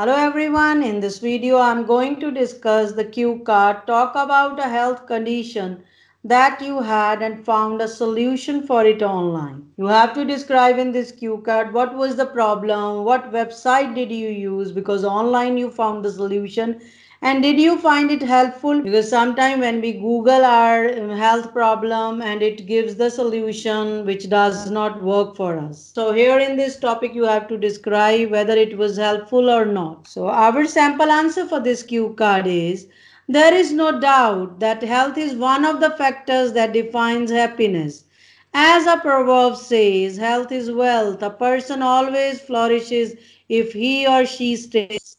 Hello everyone, in this video I'm going to discuss the cue card, talk about a health condition that you had and found a solution for it online. You have to describe in this cue card what was the problem, what website did you use because online you found the solution and did you find it helpful? Because sometimes when we Google our um, health problem and it gives the solution which does not work for us. So here in this topic, you have to describe whether it was helpful or not. So our sample answer for this cue card is there is no doubt that health is one of the factors that defines happiness. As a proverb says, health is wealth. A person always flourishes if he or she stays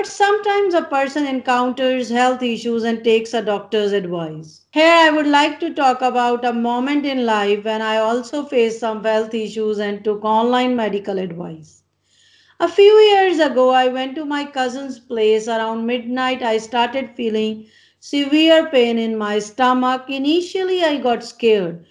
but sometimes a person encounters health issues and takes a doctor's advice. Here, I would like to talk about a moment in life when I also faced some health issues and took online medical advice. A few years ago, I went to my cousin's place. Around midnight, I started feeling severe pain in my stomach. Initially, I got scared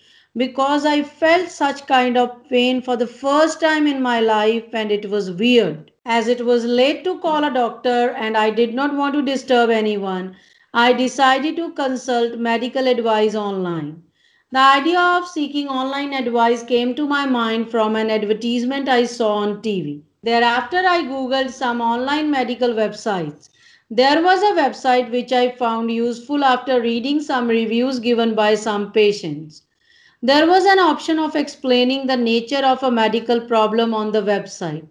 because I felt such kind of pain for the first time in my life and it was weird. As it was late to call a doctor and I did not want to disturb anyone, I decided to consult medical advice online. The idea of seeking online advice came to my mind from an advertisement I saw on TV. Thereafter, I googled some online medical websites. There was a website which I found useful after reading some reviews given by some patients. There was an option of explaining the nature of a medical problem on the website.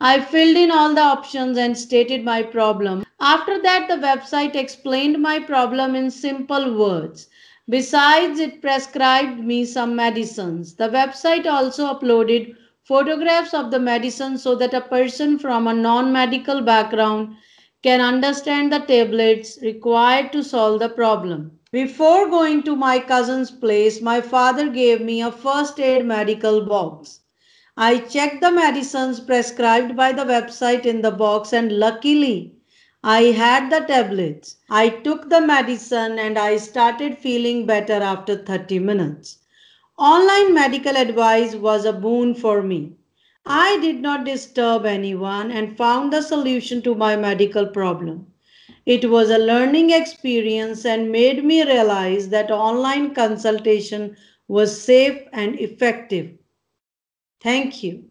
I filled in all the options and stated my problem. After that, the website explained my problem in simple words. Besides, it prescribed me some medicines. The website also uploaded photographs of the medicine so that a person from a non-medical background can understand the tablets required to solve the problem. Before going to my cousin's place, my father gave me a first aid medical box. I checked the medicines prescribed by the website in the box and luckily I had the tablets. I took the medicine and I started feeling better after 30 minutes. Online medical advice was a boon for me. I did not disturb anyone and found the solution to my medical problem. It was a learning experience and made me realize that online consultation was safe and effective. Thank you.